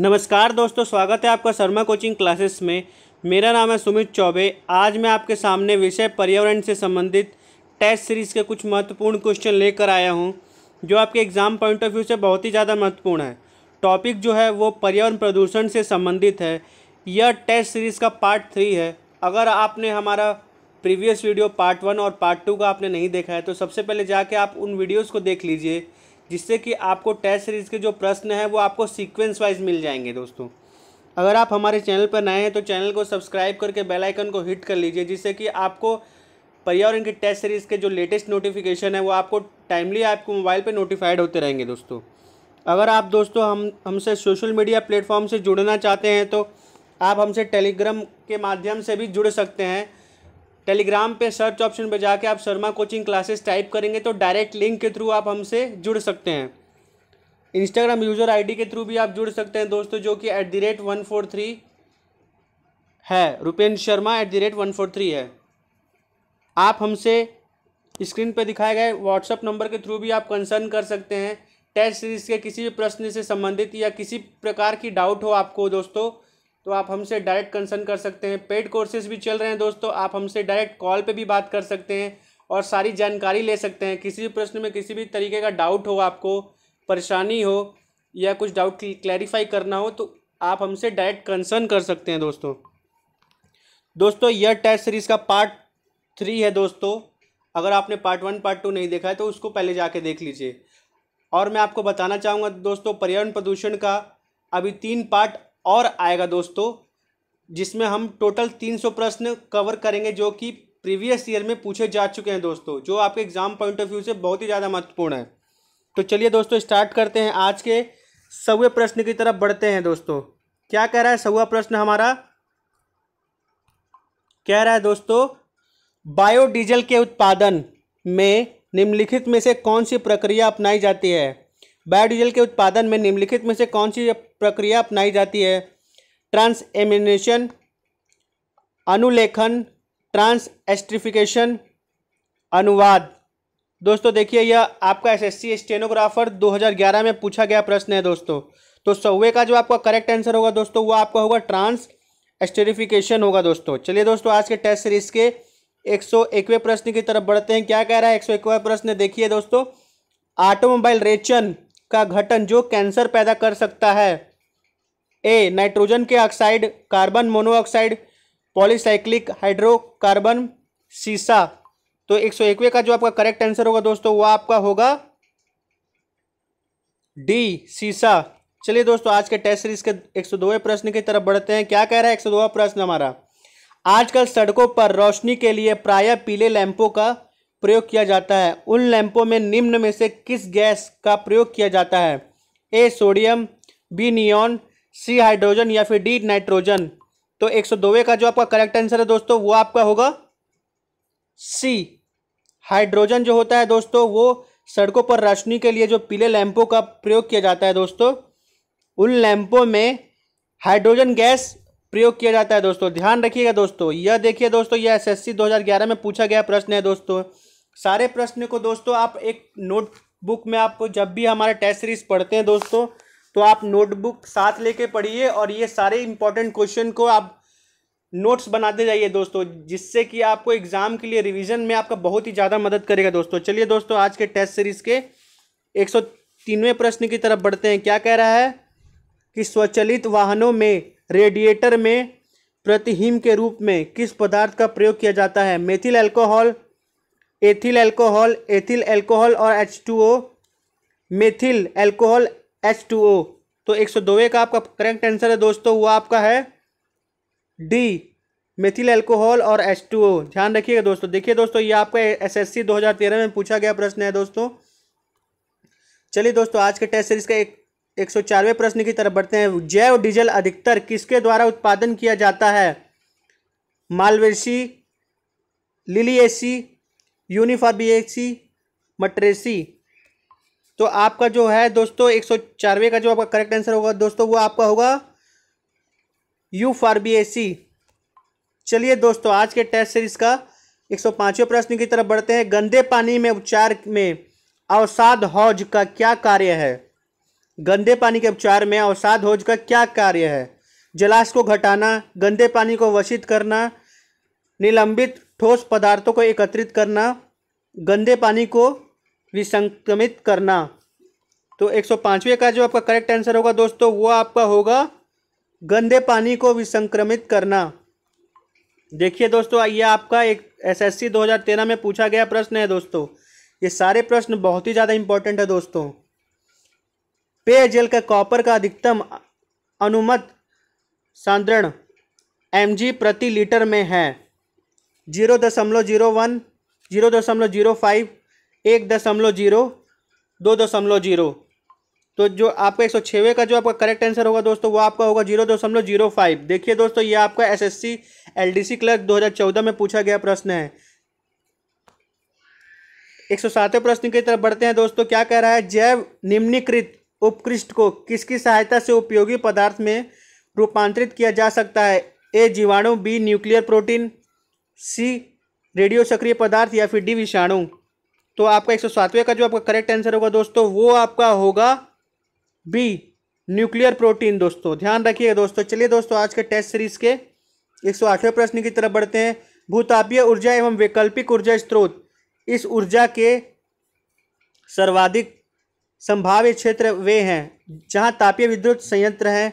नमस्कार दोस्तों स्वागत है आपका शर्मा कोचिंग क्लासेस में मेरा नाम है सुमित चौबे आज मैं आपके सामने विषय पर्यावरण से संबंधित टेस्ट सीरीज़ के कुछ महत्वपूर्ण क्वेश्चन लेकर आया हूं जो आपके एग्ज़ाम पॉइंट ऑफ व्यू से बहुत ही ज़्यादा महत्वपूर्ण है टॉपिक जो है वो पर्यावरण प्रदूषण से संबंधित है यह टेस्ट सीरीज़ का पार्ट थ्री है अगर आपने हमारा प्रीवियस वीडियो पार्ट वन और पार्ट टू का आपने नहीं देखा है तो सबसे पहले जाके आप उन वीडियोज़ को देख लीजिए जिससे कि आपको टेस्ट सीरीज़ के जो प्रश्न हैं वो आपको सीक्वेंस वाइज मिल जाएंगे दोस्तों अगर आप हमारे चैनल पर नए हैं तो चैनल को सब्सक्राइब करके बेल आइकन को हिट कर लीजिए जिससे कि आपको पर्यावरण की टेस्ट सीरीज़ के जो लेटेस्ट नोटिफिकेशन है वो आपको टाइमली आपको मोबाइल पर नोटिफाइड होते रहेंगे दोस्तों अगर आप दोस्तों हम हमसे सोशल मीडिया प्लेटफॉर्म से जुड़ना चाहते हैं तो आप हमसे टेलीग्राम के माध्यम से भी जुड़ सकते हैं टेलीग्राम पे सर्च ऑप्शन बजा जाके आप शर्मा कोचिंग क्लासेस टाइप करेंगे तो डायरेक्ट लिंक के थ्रू आप हमसे जुड़ सकते हैं इंस्टाग्राम यूज़र आईडी के थ्रू भी आप जुड़ सकते हैं दोस्तों जो कि at the rate one four three है Rupendra Sharma at the rate one four three है आप हमसे स्क्रीन पर दिखाए गए व्हाट्सअप नंबर के थ्रू भी आप कंसर्न कर सकते हैं टेस्ट सीरीज के किसी भी प्रश्न से संबंधित या किसी प्रकार की डाउट हो आपको दोस्तों तो आप हमसे डायरेक्ट कंसर्न कर सकते हैं पेड कोर्सेज भी चल रहे हैं दोस्तों आप हमसे डायरेक्ट कॉल पे भी बात कर सकते हैं और सारी जानकारी ले सकते हैं किसी भी प्रश्न में किसी भी तरीके का डाउट हो आपको परेशानी हो या कुछ डाउट क्लैरिफाई करना हो तो आप हमसे डायरेक्ट कंसर्न कर सकते हैं दोस्तों दोस्तों यह टेस्ट सीरीज़ का पार्ट थ्री है दोस्तों अगर आपने पार्ट वन पार्ट टू नहीं देखा है तो उसको पहले जाके देख लीजिए और मैं आपको बताना चाहूँगा दोस्तों पर्यावरण प्रदूषण का अभी तीन पार्ट और आएगा दोस्तों जिसमें हम टोटल तीन सौ प्रश्न कवर करेंगे जो कि प्रीवियस ईयर में पूछे जा चुके हैं दोस्तों जो आपके एग्ज़ाम पॉइंट ऑफ व्यू से बहुत ही ज़्यादा महत्वपूर्ण है तो चलिए दोस्तों स्टार्ट करते हैं आज के सवे प्रश्न की तरफ बढ़ते हैं दोस्तों क्या कह रहा है सवा प्रश्न हमारा कह रहा है दोस्तों बायोडीजल के उत्पादन में निम्नलिखित में से कौन सी प्रक्रिया अपनाई जाती है बायोडीजल के उत्पादन में निम्नलिखित में से कौन सी प्रक्रिया अपनाई जाती है ट्रांस एमिनेशन अनुलेखन ट्रांस एस्ट्रिफिकेशन अनुवाद दोस्तों देखिए यह आपका एसएससी स्टेनोग्राफर 2011 में पूछा गया प्रश्न है दोस्तों तो सौवे का जो आपका करेक्ट आंसर होगा दोस्तों वो आपका होगा ट्रांस एस्टेरिफिकेशन होगा दोस्तों चलिए दोस्तों आज के टेस्ट सीरीज के एक सौ प्रश्न की तरफ बढ़ते हैं क्या कह रहा है एक सौ प्रश्न देखिए दोस्तों ऑटोमोबाइल रेचन का घटन जो कैंसर पैदा कर सकता है ए नाइट्रोजन के oxide carbon monoxide polycyclic hydrocarbon सीसा तो एक सौ एकवे का जो आपका करेक्ट आंसर होगा दोस्तों वह आपका होगा डी सीसा चलिए दोस्तों आज के टेस्ट सीरीज के एक सौ दो प्रश्न की तरफ बढ़ते हैं क्या कह रहा है एक सौ दो प्रश्न हमारा आजकल सड़कों पर रोशनी के लिए प्रायः पीले लैंपों का प्रयोग किया जाता है उन लैंपों में निम्न में से किस गैस का प्रयोग किया जाता है A sodium B neon C hydrogen या फिर डी नाइट्रोजन तो एक सौ का जो आपका करेक्ट आंसर है दोस्तों वो आपका होगा सी हाइड्रोजन जो होता है दोस्तों वो सड़कों पर रोशनी के लिए जो पीले लैंपों का प्रयोग किया जाता है दोस्तों उन लैंपों में हाइड्रोजन गैस प्रयोग किया जाता है दोस्तों ध्यान रखिएगा दोस्तों यह देखिए दोस्तों यह एसएससी 2011 में पूछा गया प्रश्न है दोस्तों सारे प्रश्न को दोस्तों आप एक नोटबुक में आपको जब भी हमारे टेस्ट सीरीज पढ़ते हैं दोस्तों तो आप नोटबुक साथ लेके पढ़िए और ये सारे इंपॉर्टेंट क्वेश्चन को आप नोट्स बनाते जाइए दोस्तों जिससे कि आपको एग्ज़ाम के लिए रिवीजन में आपका बहुत ही ज़्यादा मदद करेगा दोस्तों चलिए दोस्तों आज के टेस्ट सीरीज़ के एक सौ तीनवें प्रश्न की तरफ बढ़ते हैं क्या कह रहा है कि स्वचलित वाहनों में रेडिएटर में प्रतिहिम के रूप में किस पदार्थ का प्रयोग किया जाता है methyl alcohol ethyl alcohol ethyl alcohol और H two O methyl alcohol H two O तो एक सौ दो का आपका करेक्ट आंसर है दोस्तों वो आपका है डी मेथिल एल्कोहल और एच टू ओ ध्यान रखिएगा दोस्तों देखिए दोस्तों ये आपका एसएससी 2013 में पूछा गया प्रश्न है दोस्तों चलिए दोस्तों आज के टेस्ट सीरीज का एक एक सौ चारवें प्रश्न की तरफ बढ़ते हैं जैव डीजल अधिकतर किसके द्वारा उत्पादन किया जाता है मालवेसी लिलिएसी यूनिफॉर बी मटरेसी तो आपका जो है दोस्तों एक सौ चारवे का जो आपका करेक्ट आंसर होगा दोस्तों वो आपका होगा यू फॉर बी सी चलिए दोस्तों आज के टेस्ट सीरीज का एक सौ पाँचवें प्रश्न की तरफ बढ़ते हैं गंदे पानी में उपचार में अवसाद हौज का क्या कार्य है गंदे पानी के उपचार में अवसाद हौज का क्या कार्य है जलाश को घटाना गंदे पानी को वशित करना निलंबित ठोस पदार्थों को एकत्रित करना गंदे पानी को विसंक्रमित करना तो पाँचवें का जो आपका करेक्ट आंसर होगा दोस्तों वो आपका होगा गंदे पानी को विसंक्रमित करना देखिए दोस्तों ये आपका एक एसएससी 2013 में पूछा गया प्रश्न है दोस्तों ये सारे प्रश्न बहुत ही ज़्यादा इंपॉर्टेंट है दोस्तों पेयजल का कॉपर का अधिकतम अनुमत सांद्रण एम प्रति लीटर में है जीरो दशमलव जीरो वन जीरो दशमलव जीरो फाइव एक दशमलव जीरो दो दशमलव जीरो तो जो आपका एक सौ छवे का जो आपका करेक्ट आंसर होगा दोस्तों वो आपका होगा जीरो दशमलव जीरो फाइव देखिए दोस्तों ये आपका एसएससी एलडीसी क्लर्क दो हजार चौदह में पूछा गया प्रश्न है एक सौ सातवें प्रश्न की तरफ बढ़ते हैं दोस्तों क्या कह रहा है जैव निम्नीकृत उपकृष्ट को किसकी सहायता से उपयोगी पदार्थ में रूपांतरित किया जा सकता है ए जीवाणु B nuclear protein C radio सक्रिय पदार्थ या फिर डी विषाणु तो आपका एक सौ का जो आपका करेक्ट आंसर होगा दोस्तों वो आपका होगा बी न्यूक्लियर प्रोटीन दोस्तों ध्यान रखिएगा दोस्तों चलिए दोस्तों आज के टेस्ट सीरीज के एक सौ आठवें प्रश्न की तरफ बढ़ते हैं भूतापीय ऊर्जा एवं वैकल्पिक ऊर्जा स्त्रोत इस ऊर्जा के सर्वाधिक संभाव्य क्षेत्र वे हैं जहां तापीय विद्युत संयंत्र हैं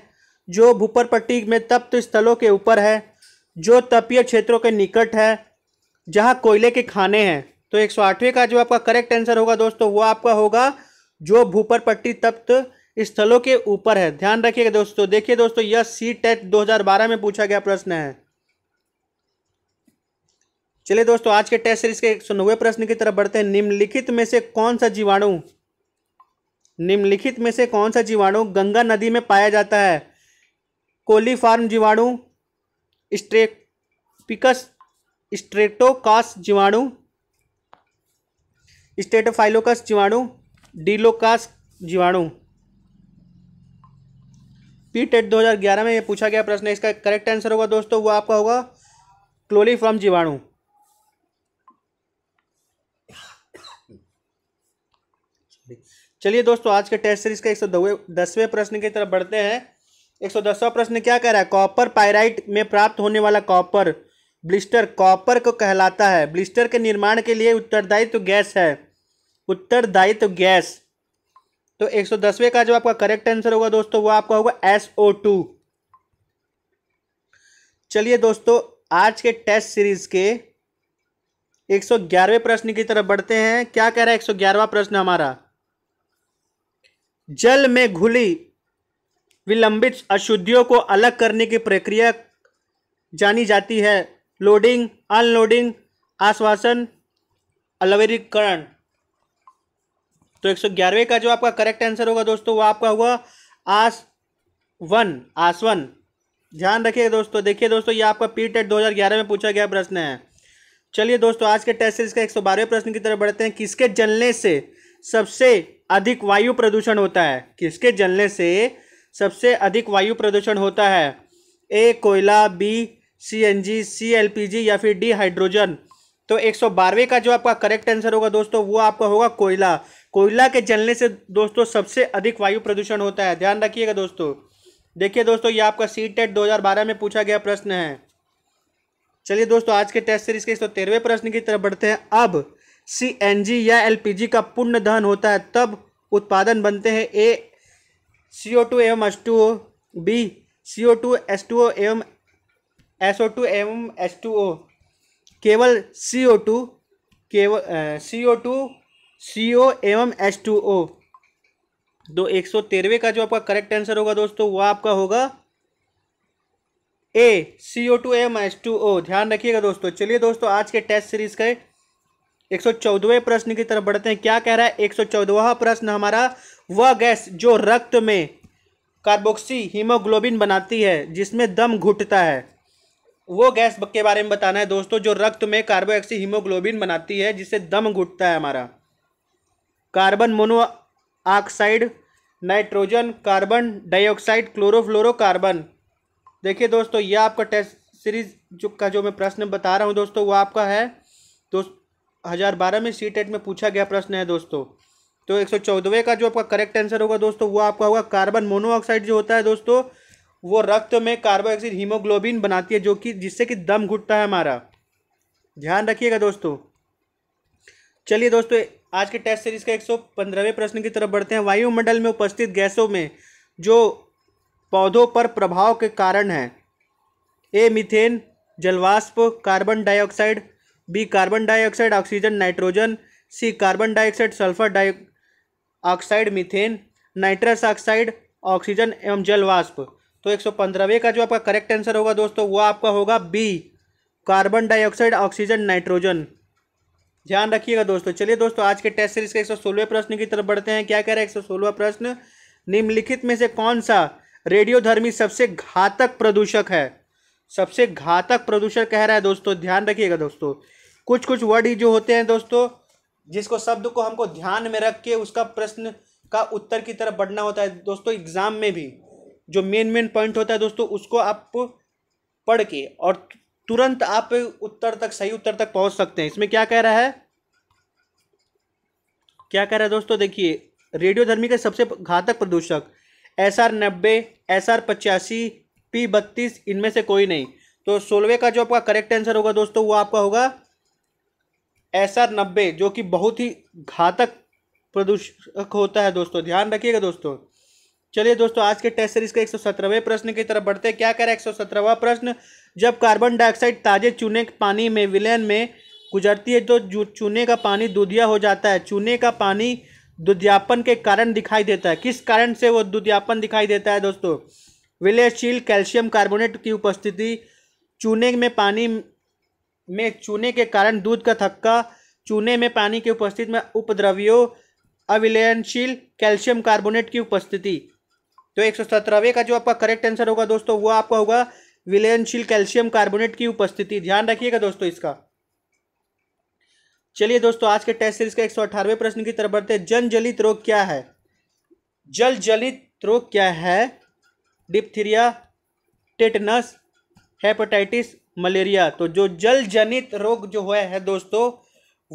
जो भूपर पट्टी में तप्त स्थलों के ऊपर है जो तपीय क्षेत्रों के निकट है जहाँ कोयले के खाने हैं तो एक का जो आपका करेक्ट आंसर होगा दोस्तों वो आपका होगा जो भूपर पट्टी तप्त स्थलों के ऊपर है ध्यान रखिएगा दोस्तों देखिए दोस्तों यह सी टेट e दो में पूछा गया प्रश्न है चलिए दोस्तों आज के टेस्ट सीरीज के एक प्रश्न की तरफ बढ़ते हैं निम्नलिखित में से कौन सा जीवाणु निम्नलिखित में से कौन सा जीवाणु गंगा नदी में पाया जाता है कोलीफार्म जीवाणु स्ट्रेपिकस स्ट्रेटोकास जीवाणु स्टेटोफाइलोकस जीवाणु डीलोकास जीवाणु पी टेट ग्यारह में ये पूछा गया प्रश्न इसका करेक्ट आंसर होगा दोस्तों वो आपका होगा क्लोलीफॉर्म जीवाणु चलिए दोस्तों आज के टेस्ट सीरीज का एक सौ दसवें प्रश्न की तरफ बढ़ते हैं एक सौ दसवा प्रश्न क्या कह रहा है कॉपर पायराइट में प्राप्त होने वाला कॉपर ब्लिस्टर कॉपर को कहलाता है ब्लिस्टर के निर्माण के लिए उत्तरदायित्व तो गैस है उत्तरदायित्व तो गैस तो एक सौ दसवें का जो आपका करेक्ट आंसर होगा दोस्तों वो आपका होगा एस ओ टू चलिए दोस्तों आज के टेस्ट सीरीज के एक सौ ग्यारहवें प्रश्न की तरफ बढ़ते हैं क्या कह रहा है एक सौ ग्यारहवा प्रश्न हमारा जल में घुली विलंबित अशुद्धियों को अलग करने की प्रक्रिया जानी जाती है लोडिंग अनलोडिंग आश्वासन अलवरीकरण तो एक सौ ग्यारहवें का जो आपका करेक्ट आंसर होगा दोस्तों वो आपका हुआ आस वन आसवन ध्यान रखिए दोस्तों देखिए दोस्तों ये आपका पी टेट e दो में पूछा गया प्रश्न है चलिए दोस्तों आज के टेस्ट सीरीज का एक सौ बारहवें प्रश्न की तरफ बढ़ते हैं किसके जलने से सबसे अधिक वायु प्रदूषण होता है किसके जलने से सबसे अधिक वायु प्रदूषण होता है ए कोयला B C N G C L P G या फिर डी हाइड्रोजन तो एक सौ बारहवें का जो आपका करेक्ट आंसर होगा दोस्तों वो आपका होगा कोयला कोयला के जलने से दोस्तों सबसे अधिक वायु प्रदूषण होता है ध्यान रखिएगा दोस्तों देखिए दोस्तों ये आपका सी टेट e दो में पूछा गया प्रश्न है चलिए दोस्तों आज के टेस्ट सीरीज के एक सौ तेरहवें प्रश्न की तरफ बढ़ते हैं अब सी एन जी या एल पी जी का पुण्य दहन होता है तब उत्पादन बनते हैं ए सी ओ टू एवं S two O B C O two S two O एवं एस ओ टू एवं एस टू ओ केवल सी ओ टू केवल सी ओ टू सी ओ एवं एस टू ओ दो एक सौ तेरहवें का जो आपका करेक्ट आंसर होगा दोस्तों वह आपका होगा A C O two M S two O ध्यान रखिएगा दोस्तों चलिए दोस्तों आज के टेस्ट सीरीज के एक सौ चौदहवें प्रश्न की तरफ बढ़ते हैं क्या कह रहा है एक सौ चौदहवा प्रश्न हमारा वह गैस जो रक्त में कार्बोक्सी हीमोग्लोबिन बनाती है जिसमें दम घुटता है वो गैस के बारे में बताना है दोस्तों जो रक्त में कार्बोक्सी हीमोग्लोबिन बनाती है जिससे दम घुटता है हमारा carbon monoxide nitrogen carbon dioxide chlorofluorocarbon देखिए दोस्तों यह आपका टेस्ट सीरीज जो का जो मैं प्रश्न बता रहा हूँ दोस्तों वो आपका है दोस्त हज़ार बारह में सी टेट e में पूछा गया प्रश्न है दोस्तों तो एक सौ का जो आपका करेक्ट आंसर होगा दोस्तों वो आपका होगा कार्बन मोनोऑक्साइड जो होता है दोस्तों वो रक्त में कार्बन ऑक्साइड हीमोग्लोबिन बनाती है जो कि जिससे कि दम घुटता है हमारा ध्यान रखिएगा दोस्तों चलिए दोस्तों आज के टेस्ट सीरीज का एक सौ पंद्रहवें प्रश्न की तरफ बढ़ते हैं वायुमंडल में उपस्थित गैसों में जो पौधों पर प्रभाव के कारण हैं ए मिथेन जलवाष्प carbon dioxide B carbon dioxide oxygen nitrogen C carbon dioxide sulphur dioxide methane nitrous oxide oxygen एवं जल वाष्प तो एक सौ पंद्रहवें का जो आपका करेक्ट आंसर होगा दोस्तों वो आपका होगा B carbon dioxide oxygen nitrogen ध्यान रखिएगा दोस्तों चलिए दोस्तों आज के टेस्ट सीरीज के एक सौ प्रश्न की तरफ बढ़ते हैं क्या कह रहा है एक सौ प्रश्न निम्नलिखित में से कौन सा रेडियोधर्मी सबसे घातक प्रदूषक है सबसे घातक प्रदूषक कह रहा है दोस्तों ध्यान रखिएगा दोस्तों कुछ कुछ वर्ड ही जो होते हैं दोस्तों जिसको शब्द को हमको ध्यान में रख के उसका प्रश्न का उत्तर की तरफ बढ़ना होता है दोस्तों एग्ज़ाम में भी जो मेन मेन पॉइंट होता है दोस्तों उसको आप पढ़ के और तुरंत आप उत्तर तक सही उत्तर तक पहुंच सकते हैं इसमें क्या कह रहा है क्या कह रहा है दोस्तों देखिए रेडियो धर्मी का सबसे घातक प्रदूषक एस आर नब्बे एस आर पचासी पी बत्तीस इनमें से कोई नहीं तो सोलवे का जो आपका करेक्ट आंसर होगा दोस्तों वो आपका होगा एस आर नब्बे जो कि बहुत ही घातक प्रदूषक होता है दोस्तों ध्यान रखिएगा दोस्तों चलिए दोस्तों आज के टेस्ट सीरीज का एक सौ प्रश्न की तरफ बढ़ते हैं क्या करें एक सौ प्रश्न जब कार्बन डाइऑक्साइड ताजे चूने के पानी में विलयन में गुजरती है तो चूने का पानी दुधिया हो जाता है चूने का पानी दुध्यापन के कारण दिखाई देता है किस कारण से वो दुध्यापन दिखाई देता है दोस्तों विलयशील कैल्शियम कार्बोनेट की उपस्थिति चूने में पानी में चूने के कारण दूध का थक्का चूने में पानी की उपस्थिति में उपद्रवियों अविलयनशील कैल्शियम कार्बोनेट की उपस्थिति तो एक सौ का जो आपका करेक्ट आंसर होगा दोस्तों वो आपका होगा विलयनशील कैल्शियम कार्बोनेट की उपस्थिति ध्यान रखिएगा दोस्तों इसका चलिए दोस्तों आज के टेस्ट सीरीज का एक सौ प्रश्न की तरफ बढ़ते हैं जन जलित रोग क्या है जल जलित रोग क्या है डिप्थीरिया टेटनस हेपेटाइटिस मलेरिया तो जो जल जनित रोग जो हुआ है दोस्तों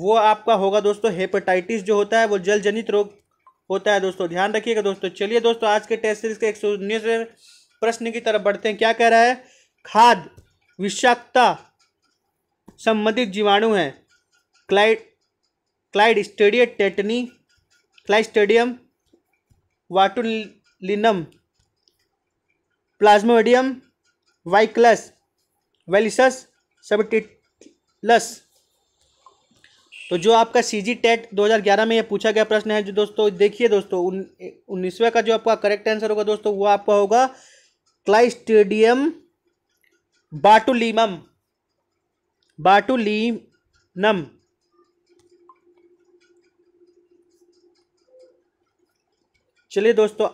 वो आपका होगा दोस्तों हेपेटाइटिस जो होता है वो जल जनित रोग होता है दोस्तों ध्यान रखिएगा दोस्तों चलिए दोस्तों आज के टेस्ट सीरीज के एक सौ प्रश्न की तरफ बढ़ते हैं क्या कह रहा है खाद विषाक्तता संबंधित जीवाणु है क्लाइड clostridium tetani clostridium botulinum plasmodium bacillus bacillus subtilis तो जो आपका सी जी टेट दो में यह पूछा गया प्रश्न है जो दोस्तों देखिए दोस्तों उन्नीसवें का जो आपका करेक्ट आंसर होगा दोस्तों वो आपका होगा क्लाइस्टेडियम बाटुलीमम बाटुलीनम चलिए दोस्तों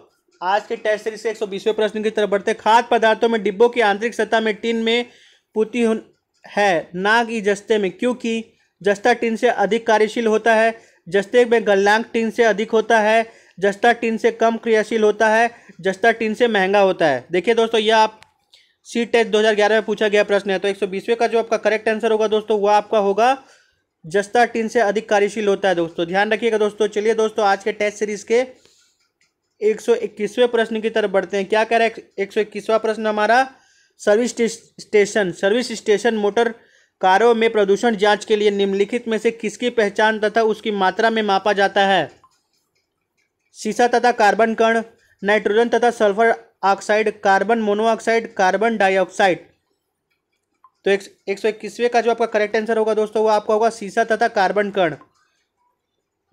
आज के टेस्ट सीरीज से एक प्रश्न की तरफ बढ़ते खाद्य पदार्थों में डिब्बों की आंतरिक सतह में टिन में पुती है नाग ई जस्ते में क्योंकि जस्ता टिन से अधिक कार्यशील होता है जस्ते में गल्लांग टिन से अधिक होता है जस्ता टिन से कम क्रियाशील होता है जस्ता टिन से महंगा होता है देखिए दोस्तों यह आप सी टेस्ट 2011 में पूछा गया प्रश्न है तो एक का जो आपका करेक्ट आंसर होगा दोस्तों वह आपका होगा जस्ता टिन से अधिक कार्यशील होता है दोस्तों ध्यान रखिएगा दोस्तों चलिए दोस्तों आज के टेस्ट सीरीज के 121वें प्रश्न की तरफ बढ़ते हैं क्या कह रहा है 121वां प्रश्न हमारा service station service station motor कारों में प्रदूषण जांच के लिए निम्नलिखित में से किसकी पहचान तथा उसकी मात्रा में मापा जाता है शीशा तथा कार्बन कण नाइट्रोजन तथा sulphur oxide carbon monoxide carbon dioxide तो एक, एक सौ इक्कीसवें का जो आपका करेक्ट आंसर होगा दोस्तों वो आपका होगा शीशा तथा कार्बन कण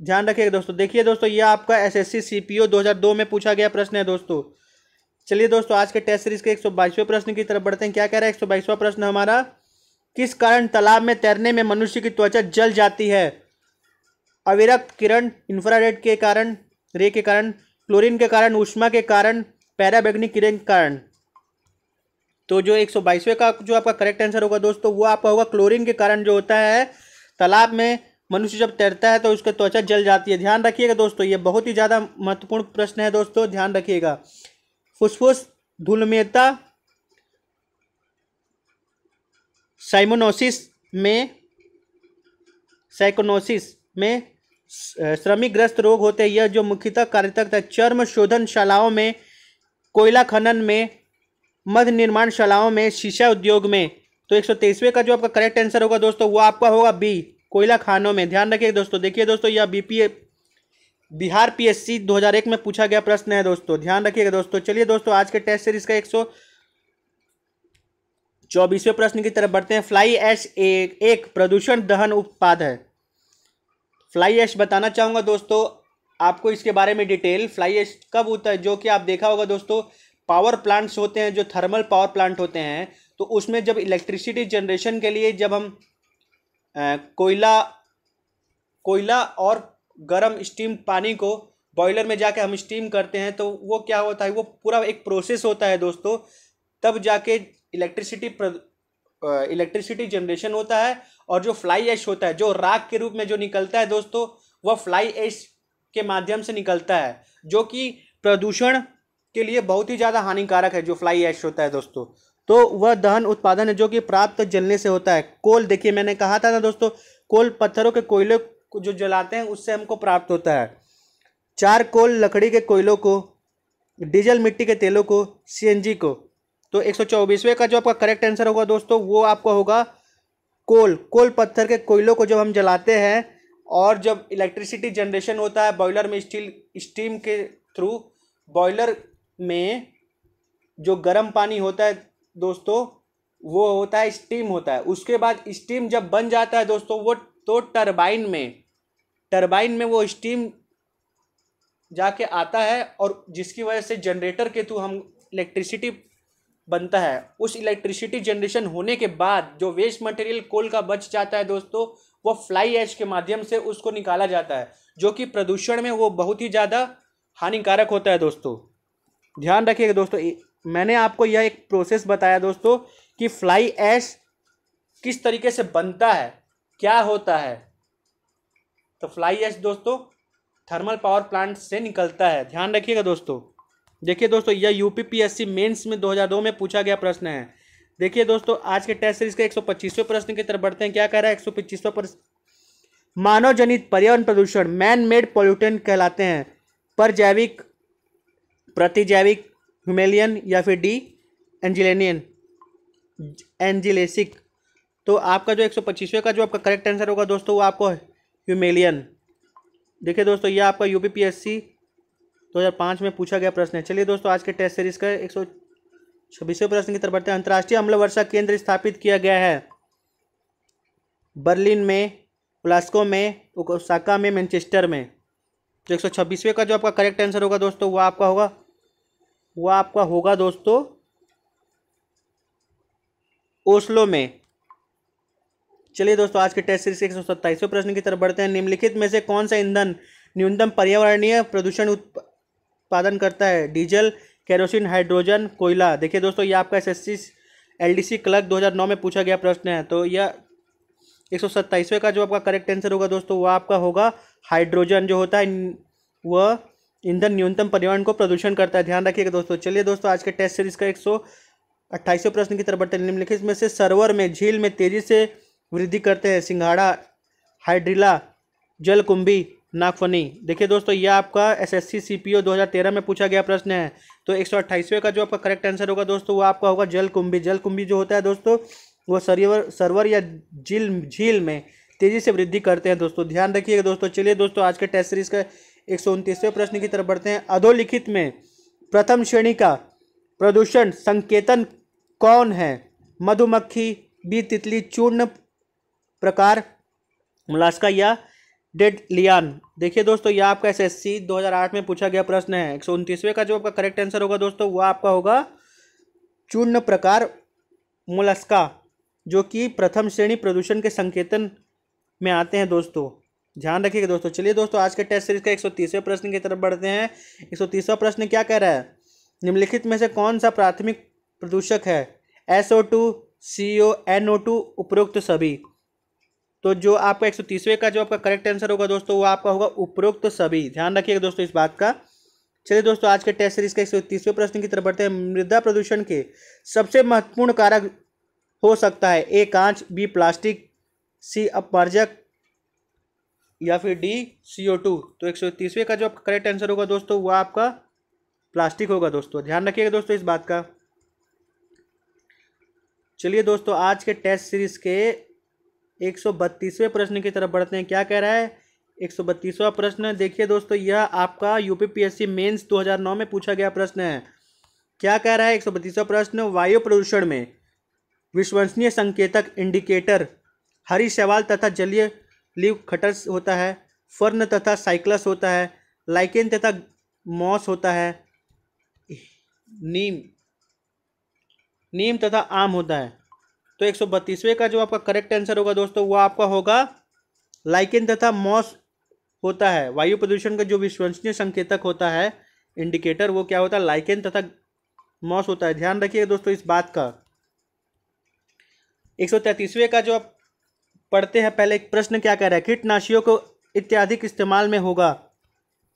ध्यान रखिएगा दोस्तों देखिए दोस्तों यह आपका दो हजार दो में पूछा गया प्रश्न है दोस्तों चलिए दोस्तों आज के टेस्ट सीरीज के एक प्रश्न की तरफ बढ़ते हैं क्या कह रहा है एक प्रश्न हमारा किस कारण तालाब में तैरने में मनुष्य की त्वचा जल जाती है अविरक्त किरण इंफ्रारेड के कारण रे के कारण क्लोरीन के कारण उष्मा के कारण पैराबैग्निक किरण के कारण तो जो एक का जो आपका करेक्ट आंसर होगा दोस्तों वो आपका होगा क्लोरीन के कारण जो होता है तालाब में मनुष्य जब तैरता है तो उसकी त्वचा जल जाती है ध्यान रखिएगा दोस्तों ये बहुत ही ज़्यादा महत्वपूर्ण प्रश्न है दोस्तों ध्यान रखिएगा फुसफुस धूलमेता साइमोनोसिस में साइकोनोसिस में श्रमिकग्रस्त रोग होते हैं यह जो मुख्यतः कार्यतक है चर्म शोधन शालाओं में कोयला खनन में मध्य निर्माण शालाओं में शीशा उद्योग में तो एक का जो आपका करेक्ट आंसर होगा दोस्तों वो आपका होगा बी कोयला खानों में ध्यान रखिए दोस्तों देखिए दोस्तों यह बीपीए बिहार पीएससी 2001 में पूछा गया प्रश्न है दोस्तों ध्यान रखिएगा दोस्तों चलिए दोस्तों आज के टेस्ट सीरीज का एक सौ चौबीसवें प्रश्न की तरफ बढ़ते हैं फ्लाई एश एक, एक प्रदूषण दहन उत्पाद है फ्लाई एश बताना चाहूंगा दोस्तों आपको इसके बारे में डिटेल फ्लाई एश कब होता है जो कि आप देखा होगा दोस्तों पावर प्लांट्स होते हैं जो थर्मल पावर प्लांट होते हैं तो उसमें जब इलेक्ट्रिसिटी जनरेशन के लिए जब हम कोयला कोयला और गर्म स्टीम पानी को बॉयलर में जाके हम स्टीम करते हैं तो वो क्या होता है वो पूरा एक प्रोसेस होता है दोस्तों तब जाके इलेक्ट्रिसिटी इलेक्ट्रिसिटी जनरेशन होता है और जो फ्लाई एश होता है जो राख के रूप में जो निकलता है दोस्तों वह फ्लाई एश के माध्यम से निकलता है जो कि प्रदूषण के लिए बहुत ही ज़्यादा हानिकारक है जो फ्लाई एश होता है दोस्तों तो वह दहन उत्पादन है जो कि प्राप्त जलने से होता है कोल देखिए मैंने कहा था ना दोस्तों कोल पत्थरों के कोयले को जो जलाते हैं उससे हमको प्राप्त होता है चार कोल लकड़ी के कोयलों को डीजल मिट्टी के तेलों को सीएनजी को तो एक सौ का जो आपका करेक्ट आंसर होगा दोस्तों वो आपका होगा कोल कोल पत्थर के कोयलों को जब हम जलाते हैं और जब इलेक्ट्रिसिटी जनरेशन होता है बॉयलर में स्टील स्टीम के थ्रू बॉयलर में जो गर्म पानी होता है दोस्तों वो होता है स्टीम होता है उसके बाद स्टीम जब बन जाता है दोस्तों वो तो टरबाइन में टरबाइन में वो स्टीम जाके आता है और जिसकी वजह से जनरेटर के थ्रू हम इलेक्ट्रिसिटी बनता है उस इलेक्ट्रिसिटी जनरेशन होने के बाद जो वेस्ट मटेरियल कोल का बच जाता है दोस्तों वो फ्लाई एच के माध्यम से उसको निकाला जाता है जो कि प्रदूषण में वो बहुत ही ज़्यादा हानिकारक होता है दोस्तों ध्यान रखिएगा दोस्तों मैंने आपको यह एक प्रोसेस बताया दोस्तों कि फ्लाई ऐश किस तरीके से बनता है क्या होता है तो फ्लाई ऐश दोस्तों थर्मल पावर प्लांट से निकलता है ध्यान रखिएगा दोस्तों देखिए दोस्तों यह यूपीपीएससी पी में 2002 में पूछा गया प्रश्न है देखिए दोस्तों आज के टेस्ट सीरीज के एक प्रश्न की तरफ बढ़ते हैं क्या कह रहा है एक प्रश्न मानव जनित पर्यावरण प्रदूषण मैन मेड पॉल्यूटेंट कहलाते हैं पर जैविक प्रतिजैविक ह्यूमेलियन या फिर डी एंजिलेनियन एंजिलेसिक तो आपका जो एक का जो आपका करेक्ट आंसर होगा दोस्तों वो आपको ह्यूमेलियन देखिए दोस्तों ये आपका यू पी पाँच में पूछा गया प्रश्न है चलिए दोस्तों आज के टेस्ट सीरीज का एक सौ छब्बीसवें प्रश्न की तरफ बढ़ते हैं अंतर्राष्ट्रीय अम्ल वर्षा केंद्र स्थापित किया गया है बर्लिन में प्लास्को में ओसाका में मैनचेस्टर में तो एक सौ छब्बीसवें का जो आपका करेक्ट आंसर होगा दोस्तों वह आपका होगा वह आपका होगा दोस्तों ओस्लो में चलिए दोस्तों आज के टेस्ट सीरीज के एक सौ सत्ताईसवें प्रश्न की तरफ बढ़ते हैं निम्नलिखित में से कौन सा ईंधन न्यूनतम पर्यावरणीय प्रदूषण उत्पादन करता है डीजल कैरोसिन हाइड्रोजन कोयला देखिए दोस्तों ये आपका एस एलडीसी क्लर्क 2009 में पूछा गया प्रश्न है तो यह एक सौ सत्ताईसवें का जो आपका करेक्ट आंसर होगा दोस्तों वह आपका होगा हाइड्रोजन जो होता है वह ईंधन न्यूनतम पर्यावरण को प्रदूषण करता है ध्यान रखिएगा दोस्तों चलिए दोस्तों आज के टेस्ट सीरीज का एक सौ अट्ठाईसवें प्रश्न की तरफ बढ़ते हैं निम्नलिखित में से सर्वर में झील में तेजी से वृद्धि करते हैं सिंघाड़ा हाइड्रिला जलकुंभी नागफनी देखिए दोस्तों यह आपका एसएससी सीपीओ 2013 में पूछा गया प्रश्न है तो एक का जो आपका करेक्ट आंसर होगा दोस्तों वो आपका होगा जलकुंभी जलकुंभी जो होता है दोस्तों वो सरवर सरवर या झील झील में तेज़ी से वृद्धि करते हैं दोस्तों ध्यान रखिएगा दोस्तों चलिए दोस्तों आज के टेस्ट सीरीज का एक प्रश्न की तरफ बढ़ते हैं अधोलिखित में प्रथम श्रेणी का प्रदूषण संकेतन कौन है मधुमक्खी बी तितली चूर्ण प्रकार मुलास्का या डेड लियान देखिए दोस्तों यह आपका एस एस सी दो हज़ार आठ में पूछा गया प्रश्न है एक सौ उनतीसवें का जो आपका करेक्ट आंसर होगा दोस्तों वह आपका होगा चूर्ण प्रकार मुलास्का जो कि प्रथम श्रेणी प्रदूषण के संकेतन में आते हैं दोस्तों ध्यान रखिएगा दोस्तों चलिए दोस्तों आज के टेस्ट सीरीज का एक सौ तीसवें प्रश्न की तरफ बढ़ते हैं एक सौ तीसवा प्रश्न क्या कह रहा है निम्नलिखित में से कौन सा प्राथमिक प्रदूषक है S O two C O N O two उपरोक्त सभी तो जो आपका एक का जो आपका करेक्ट आंसर होगा दोस्तों वो आपका होगा उपरोक्त तो सभी ध्यान रखिएगा दोस्तों इस बात का चलिए दोस्तों आज के टेस्ट सीरीज का एक प्रश्न की तरफ बढ़ते हैं मृदा प्रदूषण के सबसे महत्वपूर्ण कारक हो सकता है ए कांच बी प्लास्टिक सी अपर्जक या फिर डी सी ओ टू तो एक का जो आपका करेक्ट आंसर होगा दोस्तों वह आपका प्लास्टिक होगा दोस्तों ध्यान रखिएगा दोस्तों इस बात का चलिए दोस्तों आज के टेस्ट सीरीज के एक सौ बत्तीसवें प्रश्न की तरफ बढ़ते हैं क्या कह रहा है एक सौ बत्तीसवा प्रश्न देखिए दोस्तों यह आपका यूपीपीएससी मेंस 2009 में पूछा गया प्रश्न है क्या कह रहा है एक सौ बत्तीसवा प्रश्न वायु प्रदूषण में विश्वसनीय संकेतक इंडिकेटर हरी शैवाल तथा जलीय लीव खटस होता है फर्न तथा साइक्लस होता है लाइकेन तथा मॉस होता है नीम नीम तथा आम होता है तो एक का जो आपका करेक्ट आंसर होगा दोस्तों वो आपका होगा लाइकेन तथा मॉस होता है वायु प्रदूषण का जो विश्वसनीय संकेतक होता है इंडिकेटर वो क्या होता है लाइकेन तथा मॉस होता है ध्यान रखिएगा दोस्तों इस बात का एक का जो आप पढ़ते हैं पहले एक प्रश्न क्या कह रहा है कीटनाशियों को अत्याधिक इस्तेमाल में होगा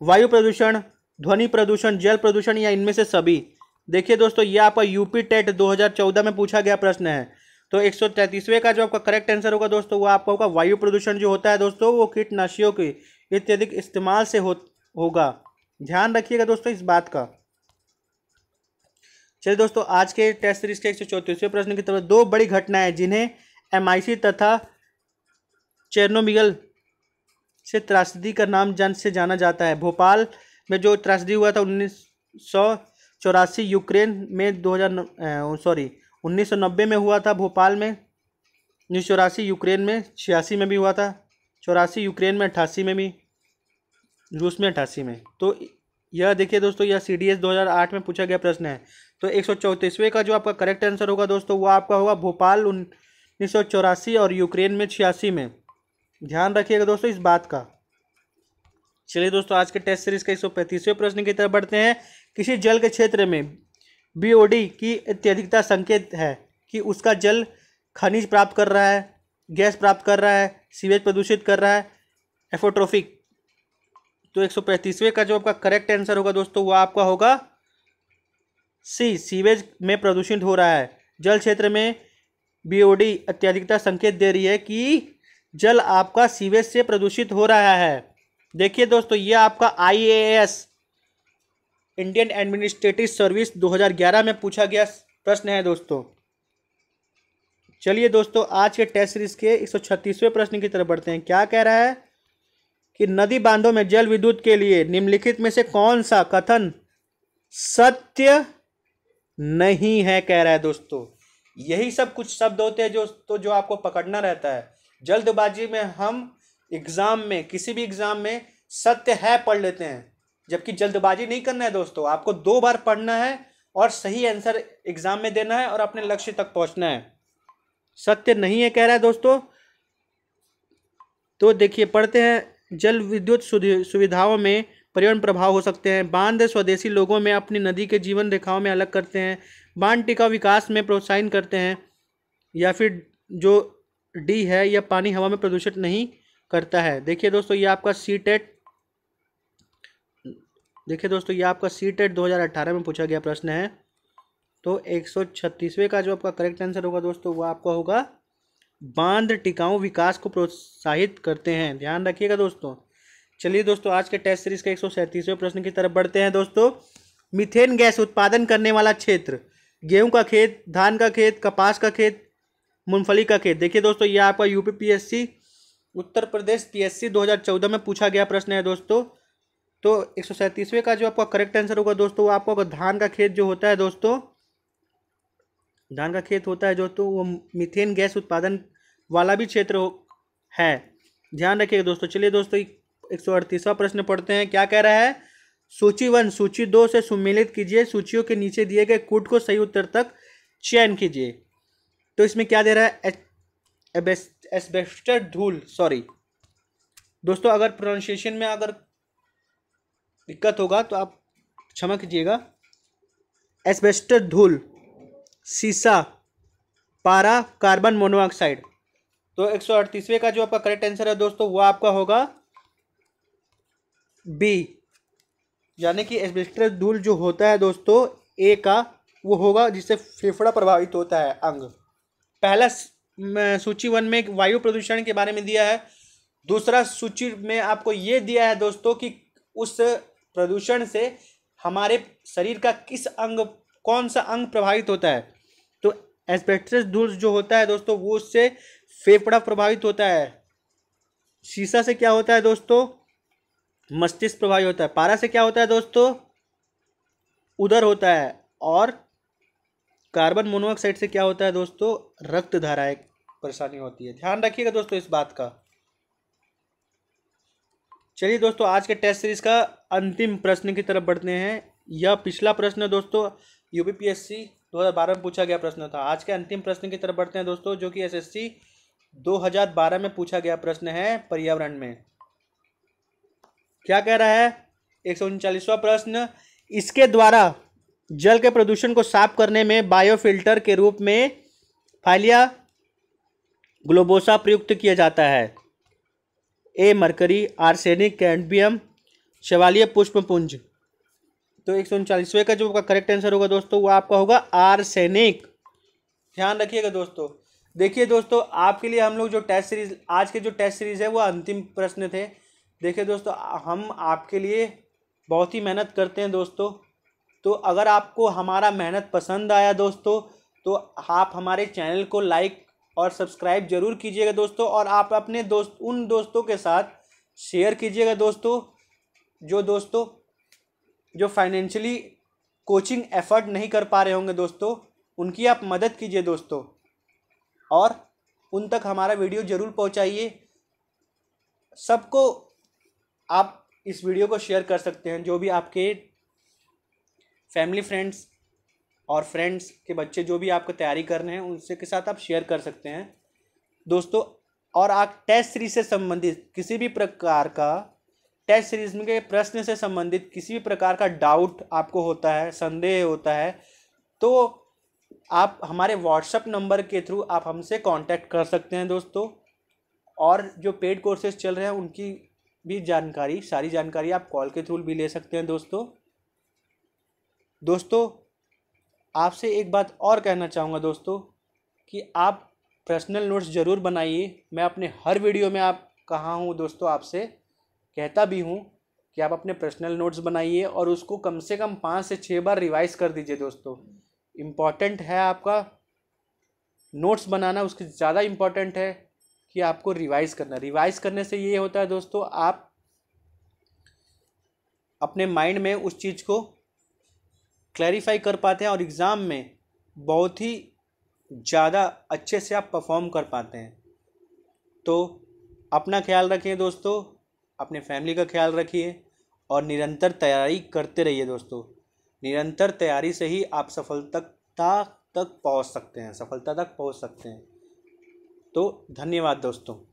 वायु प्रदूषण ध्वनि प्रदूषण जल प्रदूषण या इनमें से सभी देखिए दोस्तों यह आपका यूपी टेट दो में पूछा गया प्रश्न है तो एक सौ का जो आपका करेक्ट आंसर होगा दोस्तों वो आपका होगा वायु प्रदूषण जो होता है दोस्तों वो कीटनाशियों के अत्यधिक इस्तेमाल से हो होगा ध्यान रखिएगा दोस्तों इस बात का चलिए दोस्तों आज के टेस्ट सीरीज के एक प्रश्न की तरफ दो बड़ी घटनाएं जिन्हें एमआईसी तथा चेरनोमिगल से त्रासदी का नाम जन से जाना जाता है भोपाल में जो त्रासदी हुआ था उन्नीस सौ चौरासी यूक्रेन में दो सॉरी 1990 में हुआ था भोपाल में उन्नीस चौरासी यूक्रेन में छियासी में भी हुआ था चौरासी यूक्रेन में अट्ठासी में भी रूस में अट्ठासी में तो यह देखिए दोस्तों यह सी डी एस दो हज़ार आठ में पूछा गया प्रश्न है तो एक सौ चौंतीसवें का जो आपका करेक्ट आंसर होगा दोस्तों वह आपका होगा भोपाल उन्नीस सौ चौरासी और यूक्रेन में छियासी में ध्यान रखिएगा दोस्तों इस बात का चलिए दोस्तों आज के टेस्ट सीरीज का एक सौ पैंतीसवें प्रश्न की तरफ बढ़ते हैं किसी जल के क्षेत्र में बीओडी की अत्यधिकता संकेत है कि उसका जल खनिज प्राप्त कर रहा है गैस प्राप्त कर रहा है सीवेज प्रदूषित कर रहा है एफोट्रोफिक तो एक सौ का जो आपका करेक्ट आंसर होगा दोस्तों वह आपका होगा सी सीवेज में प्रदूषित हो रहा है जल क्षेत्र में बीओडी अत्यधिकता संकेत दे रही है कि जल आपका सीवेज से प्रदूषित हो रहा है देखिए दोस्तों ये आपका आईएएस इंडियन एडमिनिस्ट्रेटिव सर्विस 2011 में पूछा गया प्रश्न है दोस्तों चलिए दोस्तों आज के टेस्ट सीरीज के एक प्रश्न की तरफ बढ़ते हैं क्या कह रहा है कि नदी बांधों में जल विद्युत के लिए निम्नलिखित में से कौन सा कथन सत्य नहीं है कह रहा है दोस्तों यही सब कुछ शब्द होते हैं जो तो जो आपको पकड़ना रहता है जल्दबाजी में हम एग्ज़ाम में किसी भी एग्ज़ाम में सत्य है पढ़ लेते हैं जबकि जल्दबाजी नहीं करना है दोस्तों आपको दो बार पढ़ना है और सही आंसर एग्जाम में देना है और अपने लक्ष्य तक पहुंचना है सत्य नहीं है कह रहा है दोस्तों तो देखिए पढ़ते हैं जल विद्युत सुविधाओं में पर्यावरण प्रभाव हो सकते हैं बांध स्वदेशी लोगों में अपनी नदी के जीवन रेखाओं में अलग करते हैं बांध टिकाऊ विकास में प्रोत्साहन करते हैं या फिर जो डी है यह पानी हवा में प्रदूषित नहीं करता है देखिए दोस्तों ये आपका सी टेट देखिए दोस्तों ये आपका सी टेट e दो में पूछा गया प्रश्न है तो एक का जो आपका करेक्ट आंसर होगा दोस्तों वो आपका होगा बांध टिकाऊ विकास को प्रोत्साहित करते हैं ध्यान रखिएगा दोस्तों चलिए दोस्तों आज के टेस्ट सीरीज के एक प्रश्न की तरफ बढ़ते हैं दोस्तों मिथेन गैस उत्पादन करने वाला क्षेत्र गेहूं का खेत धान का खेत कपास का खेत मूंगफली का खेत देखिए दोस्तों यह आपका UP PSC Uttar Pradesh PSC 2014 में पूछा गया प्रश्न है दोस्तों तो एक का जो आपका करेक्ट आंसर होगा दोस्तों वो आपको धान का खेत जो होता है दोस्तों धान का खेत होता है जो तो वो मिथेन गैस उत्पादन वाला भी क्षेत्र है ध्यान रखिएगा दोस्तों चलिए दोस्तों एक सौ अड़तीसवा प्रश्न पढ़ते हैं क्या कह रहा है सूची वन सूची दो से सुमेलित कीजिए सूचियों के नीचे दिए गए कूट को सही उत्तर तक चयन कीजिए तो इसमें क्या दे रहा है एस्बेस्टर धूल सॉरी दोस्तों अगर प्रोनाउंसिएशन में अगर दिक्कत होगा तो आप क्षमा कीजिएगा एस्बेस्टर धूल सीसा पारा कार्बन मोनोऑक्साइड तो एक सौ अड़तीसवें का जो आपका करेक्ट आंसर है दोस्तों वो आपका होगा बी यानी कि एस्बेस्टर धूल जो होता है दोस्तों ए का वो होगा जिससे फेफड़ा प्रभावित होता है अंग पहला सूची वन में वायु प्रदूषण के बारे में दिया है दूसरा सूची में आपको ये दिया है दोस्तों कि उस प्रदूषण से हमारे शरीर का किस अंग कौन सा अंग प्रभावित होता है तो एस्पेक्ट्रस धूल जो होता है दोस्तों वो उससे फेफड़ा प्रभावित होता है शीशा से क्या होता है दोस्तों मस्तिष्क प्रभावित होता है पारा से क्या होता है दोस्तों उधर होता है और कार्बन मोनोऑक्साइड से क्या होता है दोस्तों रक्त धारा एक परेशानी होती है ध्यान रखिएगा दोस्तों इस बात का चलिए दोस्तों आज के टेस्ट सीरीज का अंतिम प्रश्न की तरफ बढ़ते हैं यह पिछला प्रश्न दोस्तों यूपीपीएससी 2012 में पूछा गया प्रश्न था आज के अंतिम प्रश्न की तरफ बढ़ते हैं दोस्तों जो कि एसएससी 2012 में पूछा गया प्रश्न है पर्यावरण में क्या कह रहा है एक प्रश्न इसके द्वारा जल के प्रदूषण को साफ करने में बायोफिल्टर के रूप में फाइलिया ग्लोबोसा प्रयुक्त किया जाता है ए मरकरी आर्सेनिक कैंडबियम शवालिय पुष्प पुंज तो एक सौ उनचालीसवें का जो आपका करेक्ट आंसर होगा दोस्तों वो आपका होगा आर सैनिक ध्यान रखिएगा दोस्तों देखिए दोस्तों आपके लिए हम लोग जो टेस्ट सीरीज आज के जो टेस्ट सीरीज है वो अंतिम प्रश्न थे देखिए दोस्तों हम आपके लिए बहुत ही मेहनत करते हैं दोस्तों तो अगर आपको हमारा मेहनत पसंद आया दोस्तों तो आप हमारे चैनल को लाइक और सब्सक्राइब जरूर कीजिएगा दोस्तों और आप अपने दोस्त उन दोस्तों के साथ शेयर कीजिएगा दोस्तों जो दोस्तों जो फाइनेंशियली कोचिंग एफर्ट नहीं कर पा रहे होंगे दोस्तों उनकी आप मदद कीजिए दोस्तों और उन तक हमारा वीडियो ज़रूर पहुंचाइए सबको आप इस वीडियो को शेयर कर सकते हैं जो भी आपके फैमिली फ्रेंड्स और फ्रेंड्स के बच्चे जो भी आपको तैयारी कर रहे हैं उनसे के साथ आप शेयर कर सकते हैं दोस्तों और आप टेस्ट सीरीज से संबंधित किसी भी प्रकार का टेस्ट सीरीज में के प्रश्न से संबंधित किसी भी प्रकार का डाउट आपको होता है संदेह होता है तो आप हमारे व्हाट्सएप नंबर के थ्रू आप हमसे कांटेक्ट कर सकते हैं दोस्तों और जो पेड कोर्सेज चल रहे हैं उनकी भी जानकारी सारी जानकारी आप कॉल के थ्रू भी ले सकते हैं दोस्तों दोस्तों आपसे एक बात और कहना चाहूँगा दोस्तों कि आप पर्सनल नोट्स ज़रूर बनाइए मैं अपने हर वीडियो में आप कहा हूँ दोस्तों आपसे कहता भी हूँ कि आप अपने पर्सनल नोट्स बनाइए और उसको कम से कम पाँच से छः बार रिवाइज कर दीजिए दोस्तों इम्पॉर्टेंट है आपका नोट्स बनाना उसके ज़्यादा इम्पॉर्टेंट है कि आपको रिवाइज करना रिवाइज करने से ये होता है दोस्तों आप अपने माइंड में उस चीज़ को क्लैरिफाई कर पाते हैं और एग्ज़ाम में बहुत ही ज़्यादा अच्छे से आप परफॉर्म कर पाते हैं तो अपना ख्याल रखें दोस्तों अपने फैमिली का ख्याल रखिए और निरंतर तैयारी करते रहिए दोस्तों निरंतर तैयारी से ही आप सफलता तक पहुंच सकते हैं सफलता तक पहुंच सकते हैं तो धन्यवाद दोस्तों